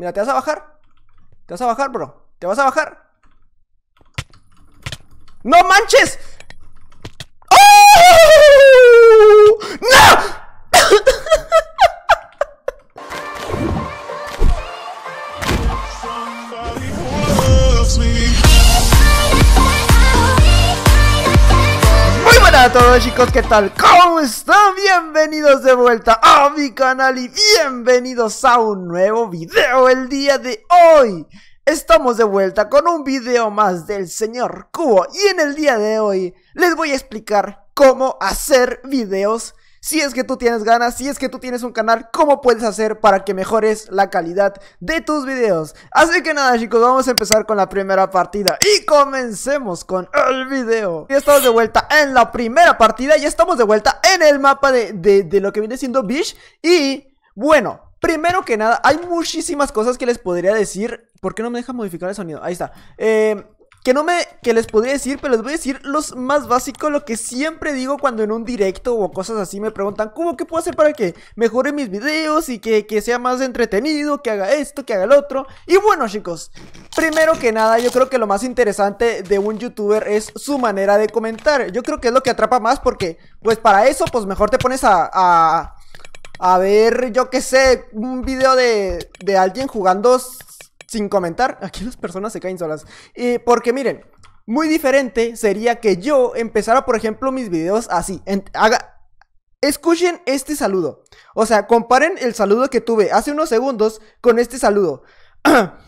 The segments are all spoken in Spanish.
Mira, te vas a bajar. Te vas a bajar, bro. Te vas a bajar. ¡No manches! ¡Oh! ¡No! Hola a todos chicos, ¿qué tal? ¿Cómo están? Bienvenidos de vuelta a mi canal y bienvenidos a un nuevo video el día de hoy. Estamos de vuelta con un video más del señor Cubo y en el día de hoy les voy a explicar cómo hacer videos si es que tú tienes ganas, si es que tú tienes un canal, ¿cómo puedes hacer para que mejores la calidad de tus videos? Así que nada chicos, vamos a empezar con la primera partida y comencemos con el video. Ya estamos de vuelta en la primera partida, ya estamos de vuelta en el mapa de, de, lo que viene siendo Bish y bueno... Primero que nada, hay muchísimas cosas que les podría decir. ¿Por qué no me deja modificar el sonido? Ahí está. Eh, que no me, que les podría decir, pero les voy a decir los más básicos, lo que siempre digo cuando en un directo o cosas así me preguntan, ¿cómo qué puedo hacer para que mejore mis videos y que, sea más entretenido, que haga esto, que haga el otro? Y bueno chicos, primero que nada yo creo que lo más interesante de un youtuber es su manera de comentar, yo creo que es lo que atrapa más porque, pues para eso, pues mejor te pones a, a a ver, yo qué sé, un video de, de alguien jugando sin comentar, aquí las personas se caen solas. porque miren, muy diferente sería que yo empezara, por ejemplo, mis videos así. haga, escuchen este saludo. O sea, comparen el saludo que tuve hace unos segundos con este saludo.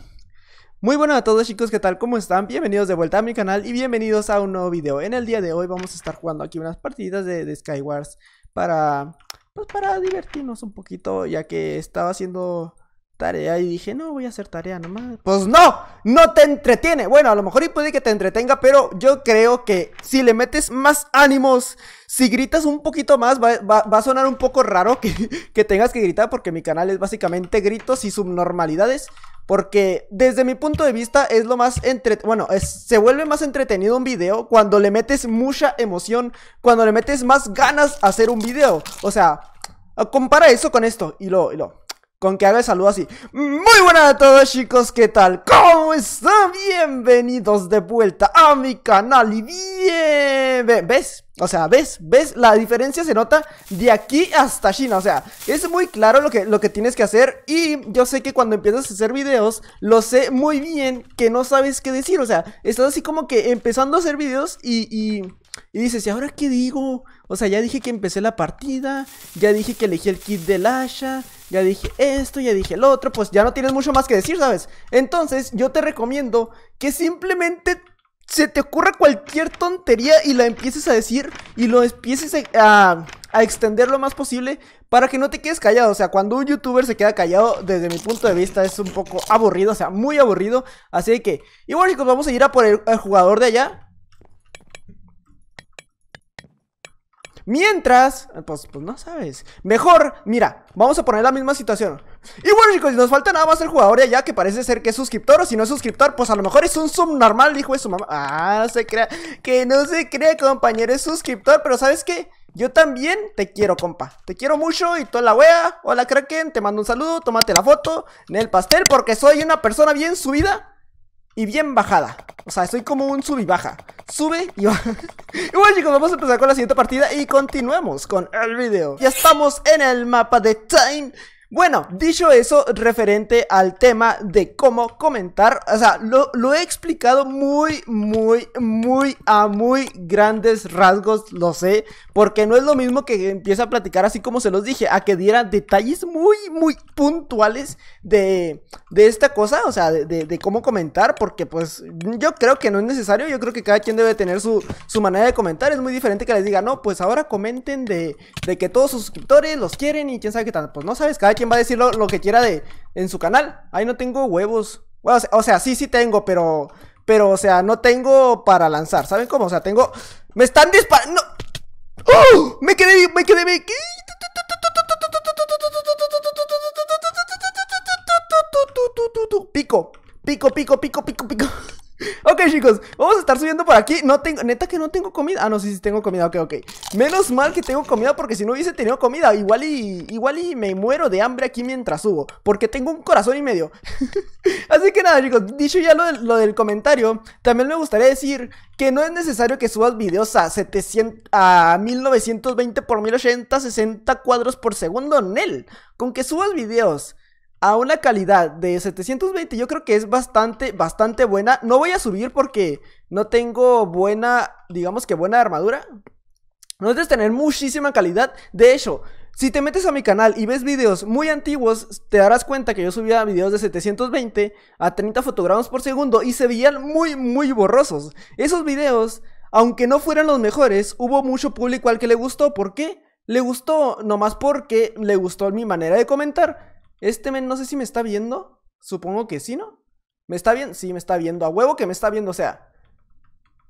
Muy buenas a todos chicos, ¿qué tal? ¿Cómo están? Bienvenidos de vuelta a mi canal y bienvenidos a un nuevo video. En el día de hoy vamos a estar jugando aquí unas partidas de, de Skywars para... Pues para divertirnos un poquito, ya que estaba haciendo tarea y dije, no, voy a hacer tarea nomás. Pues no, no te entretiene. Bueno, a lo mejor y puede que te entretenga, pero yo creo que si le metes más ánimos, si gritas un poquito más, va, a sonar un poco raro que, tengas que gritar porque mi canal es básicamente gritos y subnormalidades. Porque desde mi punto de vista es lo más entre... Bueno, se vuelve más entretenido un video cuando le metes mucha emoción, cuando le metes más ganas a hacer un video. O sea, compara eso con esto y lo... Y lo con que haga el saludo así. Muy buenas a todos chicos, ¿qué tal? ¿Cómo están? Bienvenidos de vuelta a mi canal y bien... ¿Ves? O sea, ¿ves? ¿Ves? La diferencia se nota de aquí hasta China O sea, es muy claro lo que, lo que tienes que hacer Y yo sé que cuando empiezas a hacer videos Lo sé muy bien que no sabes qué decir O sea, estás así como que empezando a hacer videos y, y... Y dices, ¿y ahora qué digo? O sea, ya dije que empecé la partida, ya dije que elegí el kit del Asha, ya dije esto, ya dije el otro, pues ya no tienes mucho más que decir, ¿sabes? Entonces yo te recomiendo que simplemente se te ocurra cualquier tontería y la empieces a decir y lo empieces a, extender lo más posible para que no te quedes callado. O sea, cuando un youtuber se queda callado, desde mi punto de vista, es un poco aburrido, o sea, muy aburrido. Así que, y bueno chicos, vamos a ir a por el jugador de allá. Mientras, pues, pues no sabes. Mejor, mira, vamos a poner la misma situación. Y bueno, chicos, nos falta nada más el jugador allá que parece ser que es suscriptor. O si no es suscriptor, pues a lo mejor es un subnormal, dijo de su mamá. Ah, se crea. Que no se crea, compañero, es suscriptor. Pero ¿sabes que, Yo también te quiero, compa. Te quiero mucho y toda la wea. Hola, Kraken. Te mando un saludo. Tómate la foto en el pastel porque soy una persona bien subida y bien bajada. O sea, estoy como un sub y baja. Sube y baja. y bueno chicos, vamos a empezar con la siguiente partida y continuemos con el video. Ya estamos en el mapa de Time. Bueno, dicho eso, referente al tema de cómo comentar, o sea, lo, he explicado muy, muy, muy a muy grandes rasgos, lo sé, porque no es lo mismo que empiece a platicar así como se los dije, a que diera detalles muy, muy puntuales de, esta cosa, o sea, de, cómo comentar, porque pues yo creo que no es necesario, yo creo que cada quien debe tener su, manera de comentar, es muy diferente que les diga, no, pues ahora comenten de, de que todos sus suscriptores los quieren y quién sabe qué tal, pues no sabes, cada quien quien va a decir lo, que quiera de, en su canal. Ahí no tengo huevos. o sea, sí, sí tengo, pero... Pero, o sea, no tengo para lanzar. ¿Saben cómo? O sea, tengo... ¡Me están disparando! ¡Oh! ¡Me quedé! ¡Me quedé! pico, Pico, pico, pico, pico, pico. Ok, chicos, vamos a estar subiendo por aquí No tengo, neta que no tengo comida Ah, no, sí, sí tengo comida, ok, ok Menos mal que tengo comida porque si no hubiese tenido comida Igual y, igual y me muero de hambre aquí mientras subo Porque tengo un corazón y medio Así que nada, chicos Dicho ya lo, lo, del comentario También me gustaría decir que no es necesario que subas videos a 700 A 1920 por 1080 60 cuadros por segundo, Nel Con que subas videos a una calidad de 720 yo creo que es bastante, bastante buena. No voy a subir porque no tengo buena, digamos que buena armadura. No debes tener muchísima calidad. De hecho, si te metes a mi canal y ves videos muy antiguos, te darás cuenta que yo subía videos de 720 a 30 fotogramas por segundo y se veían muy, muy borrosos. Esos videos, aunque no fueran los mejores, hubo mucho público al que le gustó. ¿Por qué? Le gustó nomás porque le gustó mi manera de comentar. Este men, no sé si me está viendo. Supongo que sí, ¿no? ¿Me está viendo? Sí, me está viendo. A huevo que me está viendo, o sea.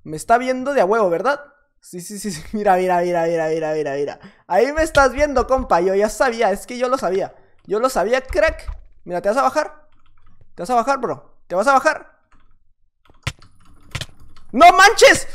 Me está viendo de a huevo, ¿verdad? Sí, sí, sí, sí. Mira, mira, mira, mira, mira, mira, mira. Ahí me estás viendo, compa. Yo ya sabía, es que yo lo sabía. Yo lo sabía, crack. Mira, ¿te vas a bajar? ¿Te vas a bajar, bro? ¿Te vas a bajar? ¡No manches!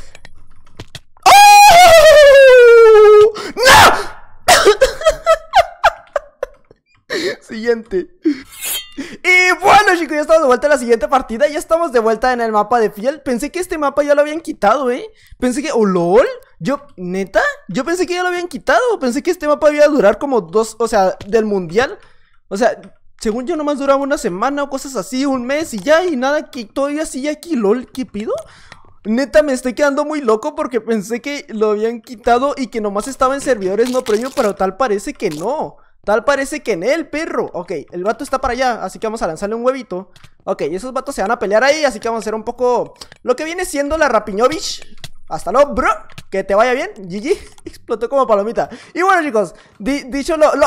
Y bueno chicos, ya estamos de vuelta a la siguiente partida Ya estamos de vuelta en el mapa de Fiel Pensé que este mapa ya lo habían quitado, eh Pensé que... ¡Oh, lol! Yo... ¿Neta? Yo pensé que ya lo habían quitado Pensé que este mapa iba a durar como dos... O sea, del mundial O sea, según yo nomás duraba una semana o cosas así Un mes y ya, y nada que todavía sigue aquí ¿Lol? ¿Qué pido? Neta, me estoy quedando muy loco porque pensé que lo habían quitado Y que nomás estaba en servidores no premio Pero tal parece que no Tal parece que en el perro. Ok, el vato está para allá, así que vamos a lanzarle un huevito. Ok, esos vatos se van a pelear ahí, así que vamos a hacer un poco lo que viene siendo la Rapiñovich. Hasta luego, bro. Que te vaya bien. GG. Explotó como palomita. Y bueno, chicos, dicho lo, lo,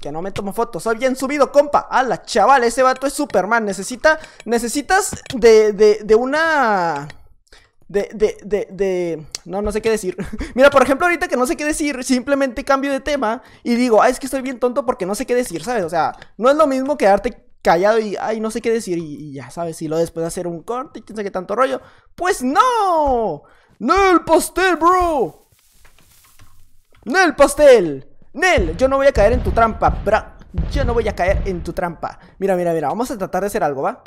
Que no me tomo fotos. Soy bien subido, compa. Ala, chaval, ese vato es Superman. Necesita. Necesitas de, de, de una de, de, de, de, no, no sé qué decir. Mira, por ejemplo, ahorita que no sé qué decir, simplemente cambio de tema y digo, ay, es que estoy bien tonto porque no sé qué decir, ¿sabes? O sea, no es lo mismo quedarte callado y, ay, no sé qué decir y, ya sabes, y luego después de hacer un corte y quién sabe qué tanto rollo. Pues no, Nel pastel, bro. Nel pastel. Nel, yo no voy a caer en tu trampa, bro. Yo no voy a caer en tu trampa. Mira, mira, mira, vamos a tratar de hacer algo, ¿va?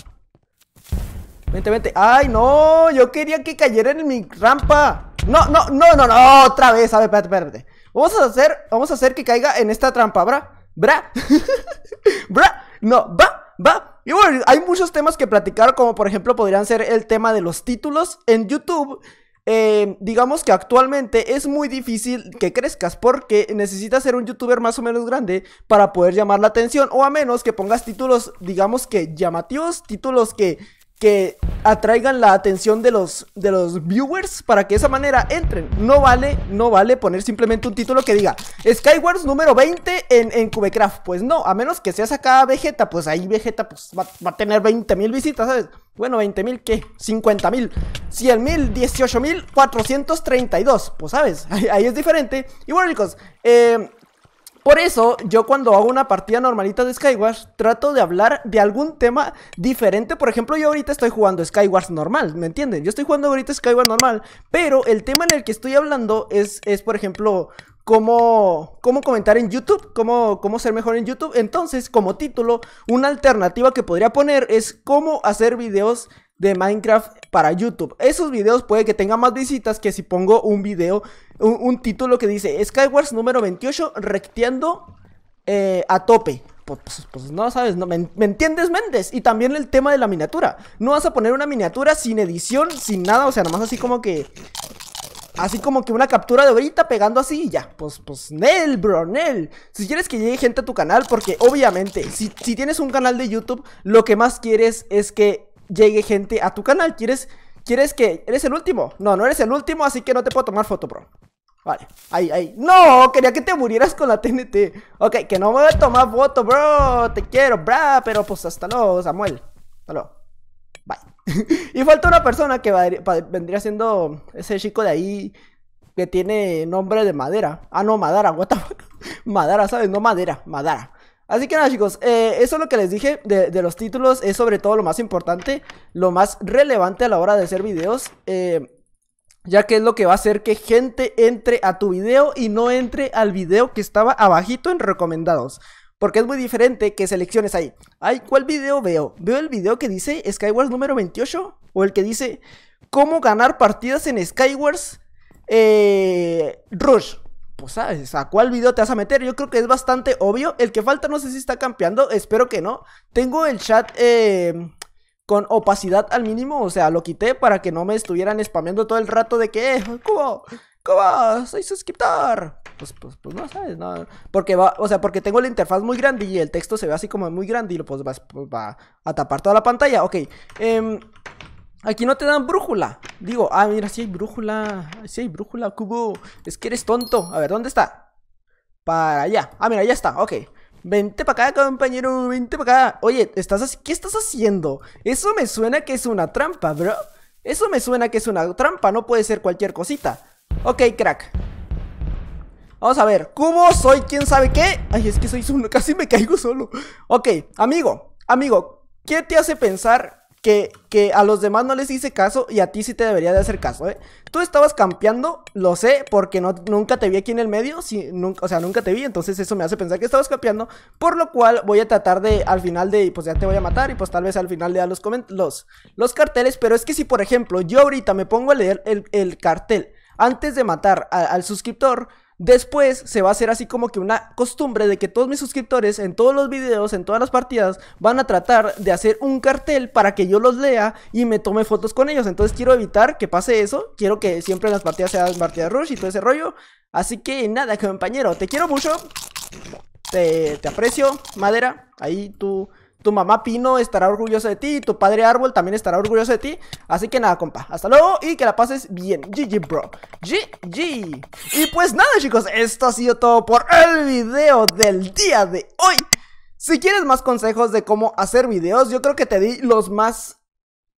Vente, vente. ¡Ay, no! Yo quería que cayera en mi trampa! ¡No, No, no, no, no, no. Otra vez. A ver, espérate, Vamos a hacer, vamos a hacer que caiga en esta trampa, ¿bra? ¿Bra? ¿Bra? No, va, va. Y bueno, hay muchos temas que platicar, como por ejemplo podrían ser el tema de los títulos en YouTube. Eh, digamos que actualmente es muy difícil que crezcas porque necesitas ser un youtuber más o menos grande para poder llamar la atención o a menos que pongas títulos, digamos que llamativos, títulos que que atraigan la atención de los, de los viewers para que de esa manera entren. No vale, no vale poner simplemente un título que diga Skywars número 20 en, en Cubecraft. Pues no, a menos que seas acá Vegeta, pues ahí Vegeta pues, va, a tener 20.000 mil visitas, ¿sabes? Bueno, 20.000, mil, ¿qué? 50.000, mil, 100 mil, 18 mil, 432. Pues sabes, ahí, es diferente. Y bueno, chicos, eh por eso, yo cuando hago una partida normalita de Skywars, trato de hablar de algún tema diferente. Por ejemplo, yo ahorita estoy jugando Skywars normal, ¿me entienden? Yo estoy jugando ahorita Skywars normal, pero el tema en el que estoy hablando es, es por ejemplo, Cómo, cómo, comentar en YouTube, cómo, cómo ser mejor en YouTube. Entonces, como título, una alternativa que podría poner es cómo hacer videos de Minecraft para YouTube. Esos videos puede que tengan más visitas que si pongo un video, un, título que dice Skywars número 28 recteando eh, a tope. Pues, pues, pues no sabes, ¿me, entiendes, Méndez? Y también el tema de la miniatura. No vas a poner una miniatura sin edición, sin nada, o sea, más así como que... Así como que una captura de ahorita pegando así y ya. Pues, pues, Nel, bro, Nel. Si quieres que llegue gente a tu canal, porque obviamente, si, si tienes un canal de YouTube, lo que más quieres es que llegue gente a tu canal. ¿Quieres, quieres que... ¿Eres el último? No, no eres el último, así que no te puedo tomar foto, bro. Vale, ahí, ahí. ¡No! Quería que te murieras con la TNT. Ok, que no me voy a tomar foto, bro. Te quiero, bra. Pero pues hasta luego, Samuel. Hasta luego. Bye. y falta una persona que vendría siendo ese chico de ahí que tiene nombre de madera. Ah, no, Madara, what the fuck? Madara, ¿sabes? No madera, Madara. Así que nada chicos, eh, eso es lo que les dije de, los títulos, es sobre todo lo más importante, lo más relevante a la hora de hacer videos, eh, ya que es lo que va a hacer que gente entre a tu video y no entre al video que estaba abajito en recomendados. Porque es muy diferente que selecciones ahí. Ay, ¿cuál video veo? ¿Veo el video que dice Skywars número 28? ¿O el que dice cómo ganar partidas en Skywars eh, Rush? pues sabes, ¿a cuál video te vas a meter? Yo creo que es bastante obvio. El que falta no sé si está campeando, espero que no. Tengo el chat eh, con opacidad al mínimo, o sea, lo quité para que no me estuvieran spameando todo el rato de que, eh, ¿cómo? ¿Cómo? Soy suscriptor. Pues, pues, pues no sabes, no. Porque va, o sea, porque tengo la interfaz muy grande y el texto se ve así como muy grande y lo pues, va, pues, va a tapar toda la pantalla. Ok. Eh, Aquí no te dan brújula. Digo, ah, mira, sí hay brújula. Sí hay brújula, cubo. Es que eres tonto. A ver, ¿dónde está? Para allá. Ah, mira, ya está. Ok. Vente para acá, compañero. Vente para acá. Oye, ¿qué estás haciendo? Eso me suena que es una trampa, bro. Eso me suena que es una trampa. No puede ser cualquier cosita. Ok, crack. Vamos a ver. Cubo, soy quién sabe qué. Ay, es que soy uno. Casi me caigo solo. Ok, amigo. Amigo, ¿qué te hace pensar que, a los demás no les hice caso y a ti sí te debería de hacer caso, ¿eh? Tú estabas campeando, lo sé, porque no, nunca te vi aquí en el medio, si, nunca, o sea, nunca te vi, entonces eso me hace pensar que estabas campeando, por lo cual voy a tratar de, al final de, pues ya te voy a matar y pues tal vez al final de a los, los, los carteles, pero es que si, por ejemplo, yo ahorita me pongo a leer el, cartel antes de matar al suscriptor, Después se va a hacer así como que una costumbre de que todos mis suscriptores en todos los videos, en todas las partidas, van a tratar de hacer un cartel para que yo los lea y me tome fotos con ellos. Entonces quiero evitar que pase eso. Quiero que siempre las partidas sean partidas rush y todo ese rollo. Así que nada, compañero, te quiero mucho. Te, te aprecio, madera. Ahí tú tu mamá Pino estará orgullosa de ti y tu padre Árbol también estará orgulloso de ti. Así que nada, compa. Hasta luego y que la pases bien. GG, bro. GG. Y pues nada, chicos. Esto ha sido todo por el video del día de hoy. Si quieres más consejos de cómo hacer videos, yo creo que te di los más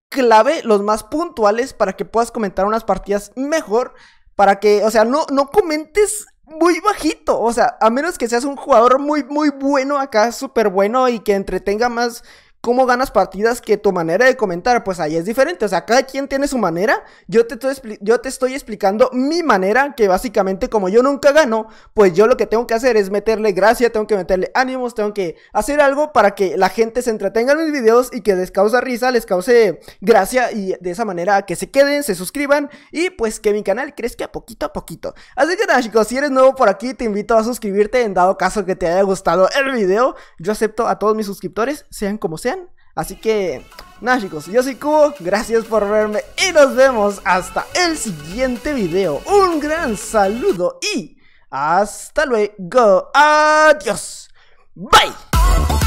clave, los más puntuales para que puedas comentar unas partidas mejor. Para que, o sea, no, no comentes muy bajito. O sea, a menos que seas un jugador muy, muy bueno acá, súper bueno y que entretenga más cómo ganas partidas que tu manera de comentar, pues ahí es diferente. O sea, cada quien tiene su manera. Yo te, estoy, yo te estoy explicando mi manera, que básicamente como yo nunca gano, pues yo lo que tengo que hacer es meterle gracia, tengo que meterle ánimos, tengo que hacer algo para que la gente se entretenga en mis videos y que les cause risa, les cause gracia y de esa manera que se queden, se suscriban y pues que mi canal crezca poquito a poquito. Así que nada chicos, si eres nuevo por aquí, te invito a suscribirte en dado caso que te haya gustado el video. Yo acepto a todos mis suscriptores, sean como sean. Así que, nada chicos, yo soy Cubo, gracias por verme y nos vemos hasta el siguiente video. Un gran saludo y hasta luego. Adiós. Bye.